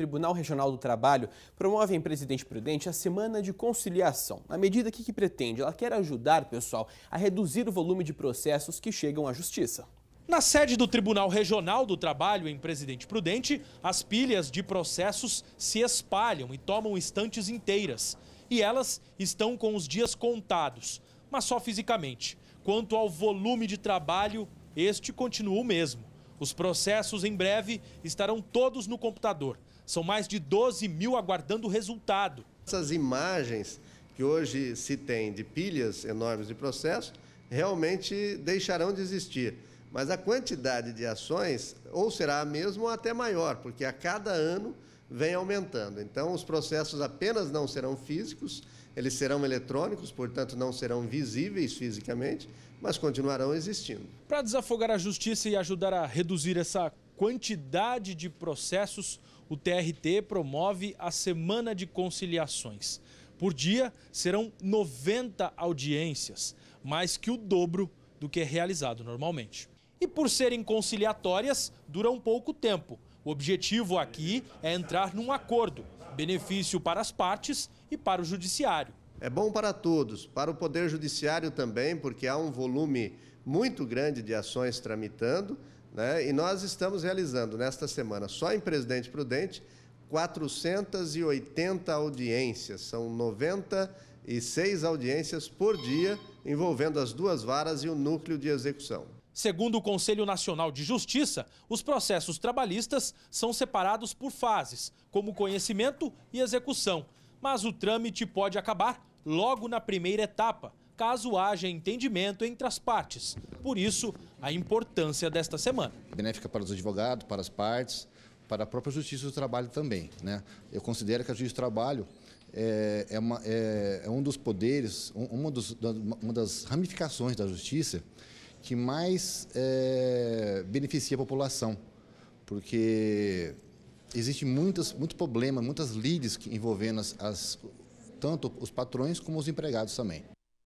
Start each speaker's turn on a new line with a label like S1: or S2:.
S1: Tribunal Regional do Trabalho promove em Presidente Prudente a Semana de Conciliação. A medida que, que pretende, ela quer ajudar, pessoal, a reduzir o volume de processos que chegam à Justiça. Na sede do Tribunal Regional do Trabalho, em Presidente Prudente, as pilhas de processos se espalham e tomam estantes inteiras. E elas estão com os dias contados, mas só fisicamente. Quanto ao volume de trabalho, este continua o mesmo. Os processos em breve estarão todos no computador. São mais de 12 mil aguardando o resultado. Essas imagens que hoje
S2: se tem de pilhas enormes de processo realmente deixarão de existir. Mas a quantidade de ações ou será a mesma ou até maior, porque a cada ano vem aumentando. Então, os processos apenas não serão físicos, eles serão eletrônicos, portanto, não serão visíveis fisicamente, mas continuarão existindo.
S1: Para desafogar a justiça e ajudar a reduzir essa quantidade de processos, o TRT promove a Semana de Conciliações. Por dia, serão 90 audiências, mais que o dobro do que é realizado normalmente. E por serem conciliatórias, duram pouco tempo. O objetivo aqui é entrar num acordo, benefício para as partes e para o judiciário. É bom para
S2: todos, para o Poder Judiciário também, porque há um volume muito grande de ações tramitando, né? E nós estamos realizando nesta semana, só em Presidente Prudente, 480 audiências, são 96 audiências por dia, envolvendo as duas varas e o núcleo de execução.
S1: Segundo o Conselho Nacional de Justiça, os processos trabalhistas são separados por fases, como conhecimento e execução. Mas o trâmite pode acabar logo na primeira etapa, caso haja entendimento entre as partes. Por isso, a importância desta semana. Benéfica para os advogados, para as partes, para a própria Justiça do Trabalho
S3: também. Né? Eu considero que a Justiça do Trabalho é, é, uma, é, é um dos poderes, um, uma, dos, uma, das ramificações da Justiça que mais é, beneficia a população, porque existem muitos muitos problemas, muitas lides envolvendo as, as, tanto os patrões como os empregados também.